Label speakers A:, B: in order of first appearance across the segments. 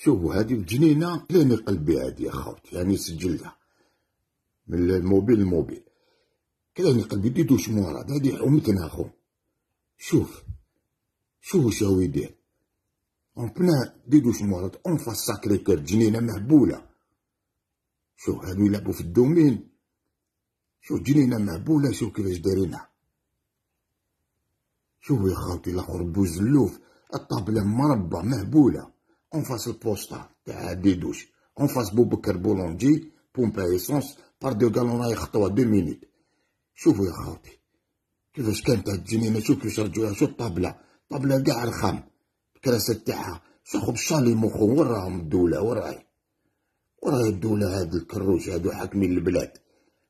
A: شوفوا هذه الجنينة لاني قلبي عادي يا خاوتي يعني سجلها من الموبيل الموبيل كلاني قلبي ديدو شمورة هذه حومتنا خو شوف شوف واش هو يدير اون بنا ديدو شمورة اون فاس ساكري كير جنينة مهبولة شوف هادو يلعبو في الدومين شوف جنينة مهبولة شوف كيفاش دايرينها شوف يا خاوتي لاخر بوز اللوف الطابلة مربى مهبولة اون فاس البوسطة تاع ديدوش اون فاس بوبكر بولونجي بومبا ايسونس بار دو غالون راهي خطوة دو مينيت شوفوا يا خاوتي كيفاش كانت هاد الجنينة شوف كيفاش رجعوها شوف الطابلة طابلة كاع رخام الكراسة تاعها شاخو بشالي مخو وراهم الدولة وراي وراي الدولة هاد الكروش هادو حاكمين البلاد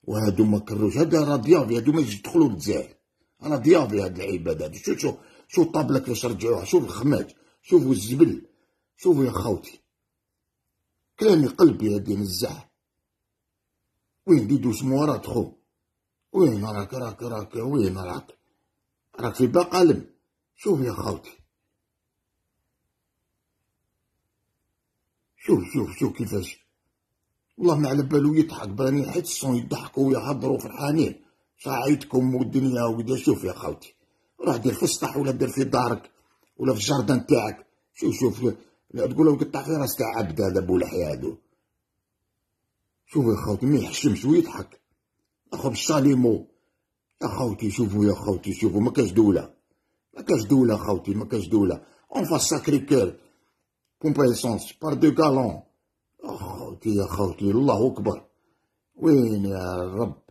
A: وهادو ما كروش هادا راه ضيافي هادو ما يدخلوا للجزائر راه ضيافي هاد العباد هادو شوف شوف شوف الطابلة كيفاش رجعوها شوف الخماج شوفوا الزبل شوفوا يا خوتي كلامي قلبي هادي نزعه وين ديدوس مورات خو وين راك راك راك وين راك راك في بقلم شوف يا خوتي شوف شوف شوف كيفاش والله ما على بالو يضحك براني حيت الصون يضحكوا ويهضروا فرحانين صاعيتكم والدنيا وكدا شوف يا خوتي روح دير في السطح ولا دير في دارك ولا في الجردان تاعك شوف شوف تقول له قطع في راس تاع عبد هذا بولحيا هادو شوف يا خوتي ما يحشمش ويضحك اخو بالصاليمو يا خوتي شوفوا يا خوتي شوفوا ما كاش دوله ما كاش دوله خوتي ما كاش دوله اون فاس ساكري كير كومبريسونس بار دو كالون خوتي يا خوتي الله اكبر وين يا رب